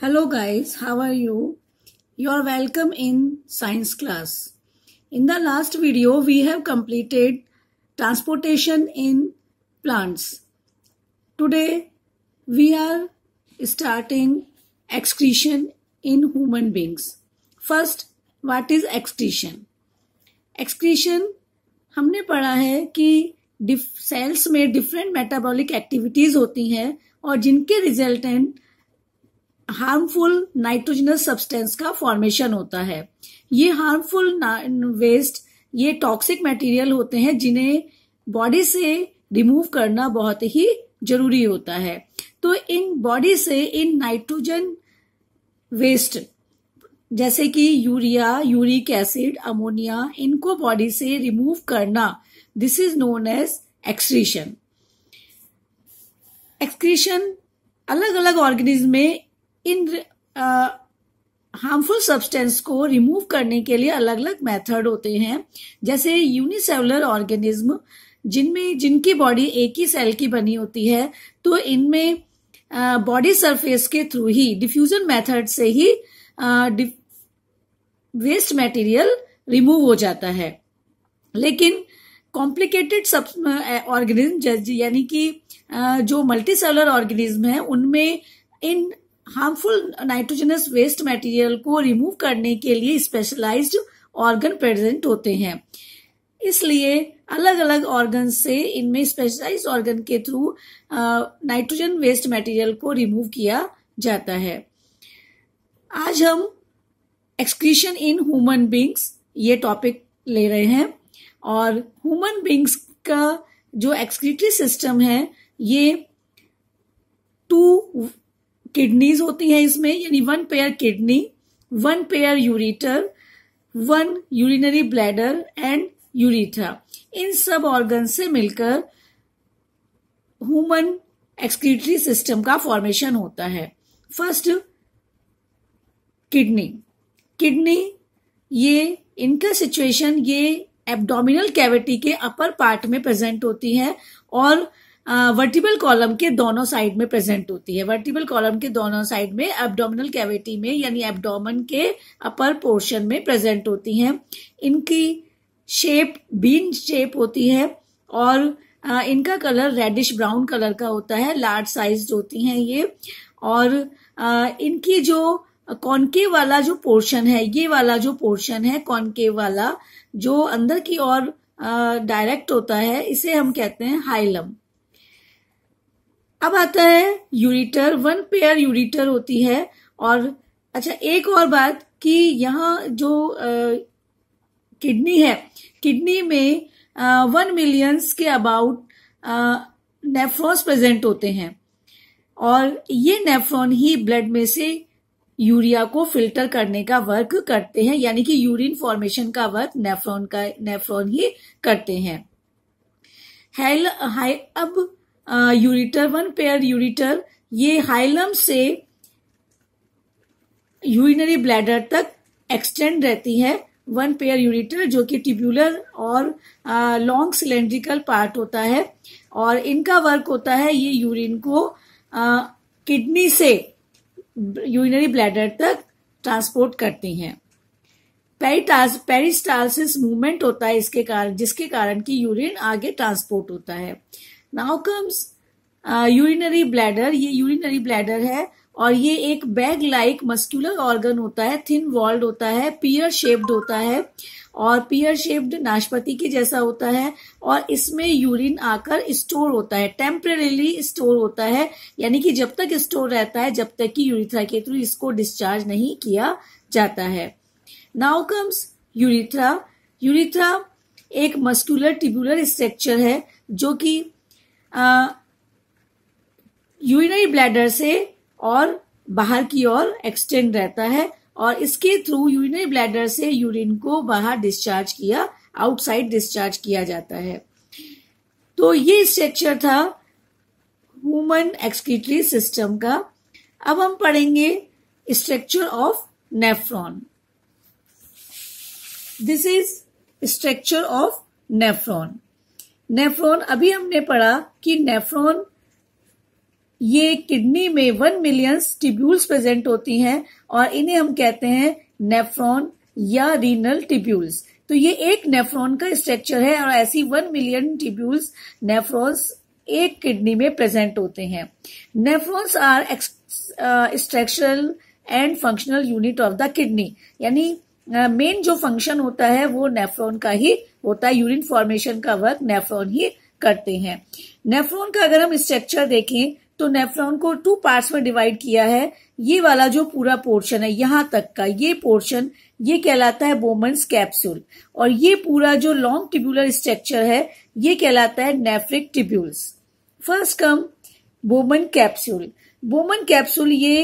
Hello guys, how are you? You are welcome in science class. In the last video, we have completed transportation in plants. Today, we are starting excretion in human beings. First, what is excretion? Excretion हमने पढ़ा है कि sales में different metabolic activities होती हैं और जिनके resultant harmful nitrogenous substance का फॉर्मेशन होता है ये हार्मफुल वेस्ट ये टॉक्सिक मटेरियल होते हैं जिन्हें बॉडी से रिमूव करना बहुत ही जरूरी होता है तो इन बॉडी से इन नाइट्रोजन वेस्ट जैसे कि यूरिया यूरिक एसिड अमोनिया इनको बॉडी से रिमूव करना this is known as excretion excretion अलग अलग ऑर्गेनिज्म में इन हार्मफुल सब्सटेंस को रिमूव करने के लिए अलग अलग मेथड होते हैं जैसे यूनिसेलुलर ऑर्गेनिज्म जिनमें जिनकी बॉडी एक ही सेल की बनी होती है तो इनमें बॉडी सरफेस के थ्रू ही डिफ्यूजन मेथड से ही वेस्ट मटेरियल रिमूव हो जाता है लेकिन कॉम्प्लिकेटेड ऑर्गेनिज्म यानी कि जो मल्टी सेलर ऑर्गेनिज्म है उनमें इन हार्मफुल नाइट्रोजनस वेस्ट मटेरियल को रिमूव करने के लिए स्पेशलाइज्ड ऑर्गन प्रेजेंट होते हैं इसलिए अलग अलग ऑर्गन से इनमें स्पेशलाइज्ड ऑर्गन के थ्रू नाइट्रोजन वेस्ट मटेरियल को रिमूव किया जाता है आज हम एक्सक्रीशन इन ह्यूमन बींग्स ये टॉपिक ले रहे हैं और ह्यूमन बींग्स का जो एक्सक्रीटरी सिस्टम है ये टू किडनीज होती हैं इसमें यानी one pair kidney one pair ureter one urinary bladder and urethra इन सब ऑर्गन से मिलकर ह्यूमन एक्सक्रीटरी सिस्टम का फॉर्मेशन होता है फर्स्ट किडनी किडनी ये इनका सिचुएशन ये एब्डोमिनल कैविटी के अपर पार्ट में प्रेजेंट होती है और वर्टिबल कॉलम के दोनों साइड में प्रेजेंट होती है वर्टिबल कॉलम के दोनों साइड में एब्डोमिनल कैविटी में यानी एब्डोमन के अपर पोर्शन में प्रेजेंट होती हैं इनकी शेप बीन शेप होती है और आ, इनका कलर रेडिश ब्राउन कलर का होता है लार्ज साइज होती हैं ये और आ, इनकी जो कॉनके वाला जो पोर्शन है ये वाला जो पोर्शन है कॉनके वाला जो अंदर की ओर डायरेक्ट होता है इसे हम कहते हैं हाइलम अब आता है यूरिटर वन पेयर यूरिटर होती है और अच्छा एक और बात कि यहाँ जो किडनी है किडनी में वन मिलियंस के अबाउट नेफ्रॉन्स प्रेजेंट होते हैं और ये नेफ्रॉन ही ब्लड में से यूरिया को फिल्टर करने का वर्क करते हैं यानी कि यूरिन फॉर्मेशन का वर्क नेफ्रॉन का नेफ्रॉन ही करते हैं हेल हाई अब यूरिटर वन पेयर यूरिटर ये हाइलम से यूरिनरी ब्लैडर तक एक्सटेंड रहती है वन पेयर यूरिटर जो कि ट्यूबुलर और लॉन्ग सिलेंड्रिकल पार्ट होता है और इनका वर्क होता है ये यूरिन को किडनी से यूरिनरी ब्लैडर तक ट्रांसपोर्ट करती हैं पेरिटास पेरिस्टालसिस मूवमेंट होता है इसके कारण जिसके कारण कि यूरिन आगे ट्रांसपोर्ट होता है नाउ कम्स यूरिनरी ब्लैडर ये यूरिनरी ब्लैडर है और ये एक बैग लाइक मस्क्यूलर ऑर्गन होता है थिन वॉल्ड होता है पियर शेप्ड होता है और पियर शेप्ड नाशपति के जैसा होता है और इसमें यूरिन आकर स्टोर होता है टेम्परेली स्टोर होता है यानी कि जब तक स्टोर रहता है जब तक कि यूरिथ्रा के थ्रू इसको डिस्चार्ज नहीं किया जाता है नाउ कम्स यूरिथ्रा यूरिथ्रा एक मस्कुलर ट्यूबुलर स्ट्रक्चर है जो कि यूरिनरी ब्लैडर से और बाहर की ओर एक्सटेंड रहता है और इसके थ्रू यूरिनरी ब्लैडर से यूरिन को बाहर डिस्चार्ज किया आउटसाइड डिस्चार्ज किया जाता है तो ये स्ट्रक्चर था ह्यूमन एक्सक्रीटरी सिस्टम का अब हम पढ़ेंगे structure of nephron this is structure of nephron nephron अभी हमने पढ़ा कि नेफ्रॉन ये किडनी में वन मिलियन टिब्यूल्स प्रेजेंट होती हैं और इन्हें हम कहते हैं नेफ्रॉन या रीनल टिब्यूल्स तो ये एक नेफ्रॉन का स्ट्रक्चर है और ऐसी वन मिलियन टिब्यूल्स नेफ्रॉन्स एक किडनी में प्रेजेंट होते हैं nephrons are structural and functional unit of the kidney यानी मेन uh, जो फंक्शन होता है वो नेफ्रॉन का ही होता है यूरिन फॉर्मेशन का वर्क नेफ्रॉन ही करते हैं नेफ्रॉन का अगर हम स्ट्रक्चर देखें तो नेफ्रॉन को टू पार्ट्स में डिवाइड किया है ये वाला जो पूरा पोर्शन है यहाँ तक का ये पोर्शन ये कहलाता है बोमन्स कैप्सूल और ये पूरा जो लॉन्ग टिब्यूलर स्ट्रक्चर है ये कहलाता है nephric tubules first come Bowman capsule Bowman capsule ये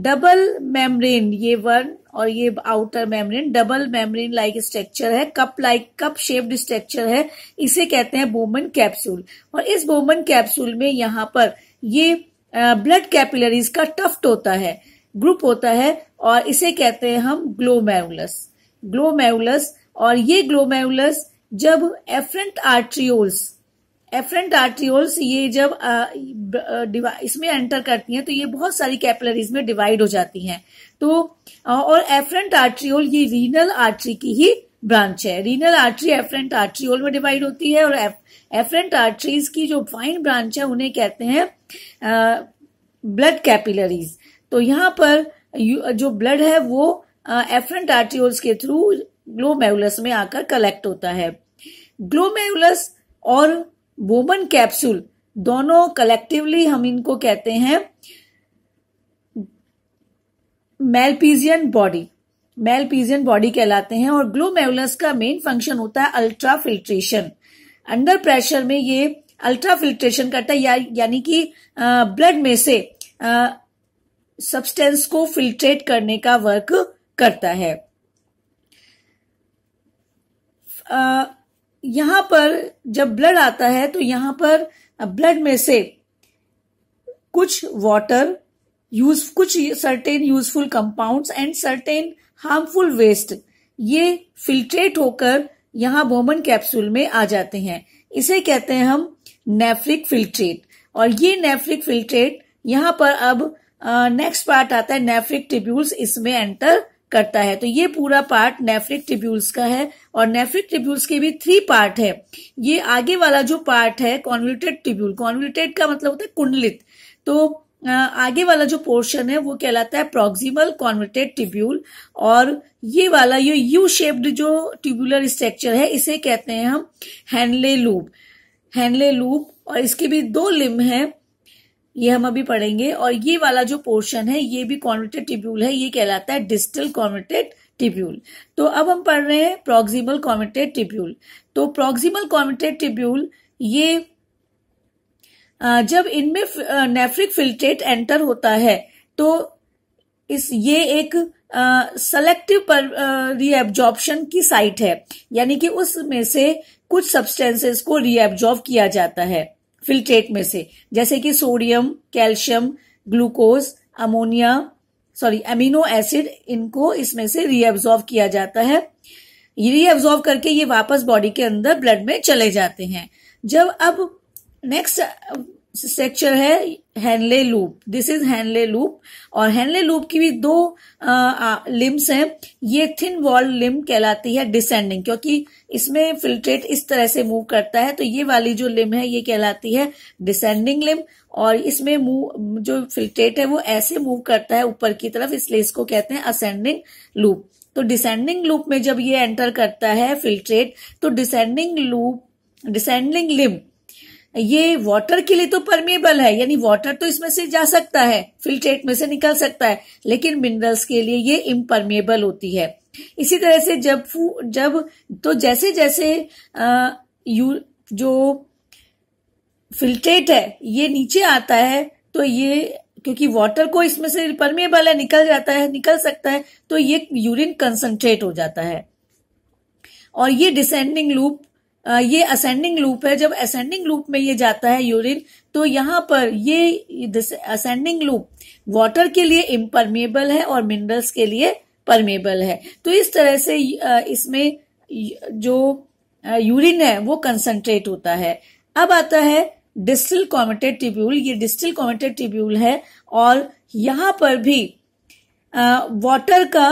डबल मेम्ब्रेन ये वन और ये outer membrane double membrane like structure है cup like cup shaped structure है इसे कहते हैं बोमन कैप्सूल और इस बोमन कैप्सूल में यहाँ पर ये ब्लड कैपिलरीज का टफ्ट होता है ग्रुप होता है और इसे कहते हैं हम ग्लोमेउलस ग्लोमेउलस और ये ग्लोमेउलस जब एफरेंट आर्ट्रियोल्स एफरेंट आर्टियोल्स ये जब इसमें एंटर करती हैं तो ये बहुत सारी कैपिलरीज में डिवाइड हो जाती हैं तो और एफरेंट आर्ट्रियोल ये रीनल आर्टरी की ही ब्रांच है रीनल आर्टरी एफरेंट आर्ट्रियोल में डिवाइड होती है और एफरेंट आर्टरीज की जो फाइन ब्रांच है उन्हें कहते हैं ब्लड कैपिलरीज तो यहाँ पर जो ब्लड है वो एफरेंट आर्ट्रियोल्स के थ्रू ग्लोमेरुलस में आकर कलेक्ट होता है ग्लोमेुलस और वोमन कैप्सूल दोनों कलेक्टिवली हम इनको कहते हैं मेलपीजियन बॉडी मेलपीजियन बॉडी कहलाते हैं और ग्लोमेरुलस का मेन फंक्शन होता है अल्ट्रा फिल्ट्रेशन अंडर प्रेशर में ये अल्ट्रा फिल्ट्रेशन करता है या, यानी कि ब्लड में से सब्सटेंस को फिल्ट्रेट करने का वर्क करता है आ, यहां पर जब ब्लड आता है तो यहां पर ब्लड में से कुछ वाटर यूज कुछ certain useful compounds and certain harmful waste ये फिल्ट्रेट होकर यहां बोमन कैप्सूल में आ जाते हैं इसे कहते हैं हम नेफ्रिक फिल्ट्रेट और ये नेफ्रिक फिल्ट्रेट यहां पर अब नेक्स्ट पार्ट आता है नेफ्रिक ट्रिब्यूल्स इसमें एंटर करता है तो ये पूरा पार्ट नेफ्रिक ट्रिब्यूल्स का है और नेफ्रिक ट्रिब्यूल्स के भी थ्री पार्ट है ये आगे वाला जो पार्ट है कॉन्वल्यूटेड ट्रिब्यूल कॉन्वल्यूटेड का मतलब होता है कुंडलित तो आगे वाला जो पोर्शन है वो कहलाता है प्रोक्सिमल कॉन्वर्टेड ट्यूब्यूल और ये वाला ये यू शेप्ड जो ट्यूबुलर स्ट्रक्चर है इसे कहते हैं हम हैंडले लूप हैंडले लूप और इसके भी दो लिम्ब हैं ये हम अभी पढ़ेंगे और ये वाला जो पोर्शन है ये भी कॉन्वर्टेड टिब्यूल है ये कहलाता है डिस्टल कॉन्वर्टेड टिब्यूल तो अब हम पढ़ रहे हैं प्रोक्सिमल कॉमेटेड टिब्यूल तो प्रोक्सिमल कॉमेटेड टिब्यूल ये जब इनमें नेफ्रिक फिल्ट्रेट एंटर होता है तो इस ये एक सेलेक्टिव पर रीएब्जॉर्प्शन की साइट है यानी कि उसमें से कुछ सब्सटेंसेस को रीएब्जॉर्व किया जाता है फिल्ट्रेट में से जैसे कि sodium calcium glucose ammonia sorry amino acid इनको इसमें से रीअब्जॉर्व किया जाता है रीअब्जॉर्व करके ये वापस बॉडी के अंदर ब्लड में चले जाते हैं जब अब नेक्स्ट स्ट्रक्चर uh, है Henle loop this is Henle loop और हैनले लूप की भी दो लिम्स uh, हैं ये थिन वॉल लिम कहलाती है डिसेंडिंग क्योंकि इसमें फिल्ट्रेट इस तरह से मूव करता है तो ये वाली जो लिम है ये कहलाती है डिसेंडिंग लिम और इसमें मूव जो फिल्ट्रेट है वो ऐसे मूव करता है ऊपर की तरफ इसलिए इसको कहते हैं असेंडिंग लूप तो डिसेंडिंग लूप में जब ये एंटर करता है फिल्ट्रेट तो डिसेंडिंग लूप डिसेंडिंग लिम ये वाटर के लिए तो परमेबल है यानी वाटर तो इसमें से जा सकता है फिल्ट्रेट में से निकल सकता है लेकिन मिनरल्स के लिए ये इम्परमेबल होती है इसी तरह से जब जब तो जैसे जैसे आ, यू जो फिल्ट्रेट है ये नीचे आता है तो ये क्योंकि वाटर को इसमें से परमेबल है निकल जाता है निकल सकता है तो ये यूरिन कंसंट्रेट हो जाता है और ये डिसेंडिंग लूप ये असेंडिंग लूप है जब असेंडिंग लूप में ये जाता है यूरिन तो यहां पर ये असेंडिंग लूप वाटर के लिए इम्परमेबल है और मिनरल्स के लिए परमेबल है तो इस तरह से इसमें जो यूरिन है वो कंसंट्रेट होता है अब आता है डिस्टिल कॉमेटेड ट्रिब्यूल ये डिस्टिल कॉमेटेड ट्रिब्यूल है और यहां पर भी वाटर का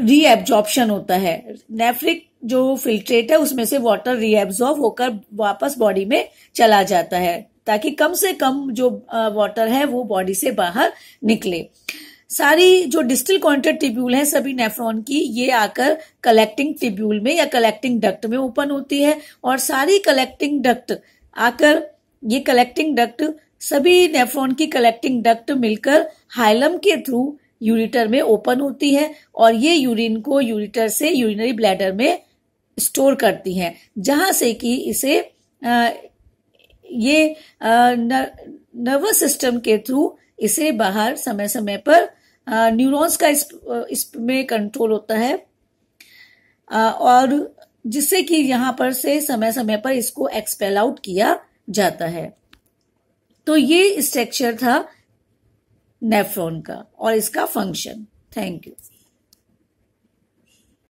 रीएब्जॉर्प्शन होता है नेफ्रिक जो फिल्ट्रेट है उसमें से वाटर रीएब्जॉर्व होकर वापस बॉडी में चला जाता है ताकि कम से कम जो वाटर है वो बॉडी से बाहर निकले सारी जो डिस्टल कॉन्टेड ट्रिब्यूल है सभी नेफ्रॉन की ये आकर कलेक्टिंग ट्रिब्यूल में या कलेक्टिंग डक्ट में ओपन होती है और सारी कलेक्टिंग डक्ट आकर ये कलेक्टिंग डक्ट सभी नेफ्रॉन की कलेक्टिंग डक्ट मिलकर हाइलम के थ्रू यूरिटर में ओपन होती है और ये यूरिन को यूरिटर से यूरिनरी ब्लैडर में स्टोर करती हैं जहां से कि इसे ये नर्वस सिस्टम के थ्रू इसे बाहर समय समय पर न्यूरॉन्स का इसमें इस कंट्रोल होता है और जिससे कि यहां पर से समय समय पर इसको एक्सपेल आउट किया जाता है तो ये स्ट्रक्चर था नेफ्रॉन का और इसका फंक्शन थैंक यू